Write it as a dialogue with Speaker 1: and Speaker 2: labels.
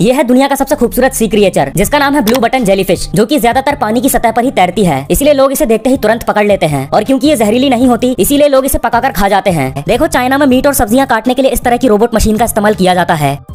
Speaker 1: यह है दुनिया का सबसे खूबसूरत सी क्रिएचर जिसका नाम है ब्लू बटन जेलीफिश जो कि ज्यादातर पानी की सतह पर ही तैरती है इसलिए लोग इसे देखते ही तुरंत पकड़ लेते हैं और क्योंकि ये जहरीली नहीं होती इसीलिए लोग इसे पकाकर खा जाते हैं देखो चाइना में मीट और सब्जियां काटने के लिए इस तरह की रोबोट मशीन का इस्तेमाल किया जाता है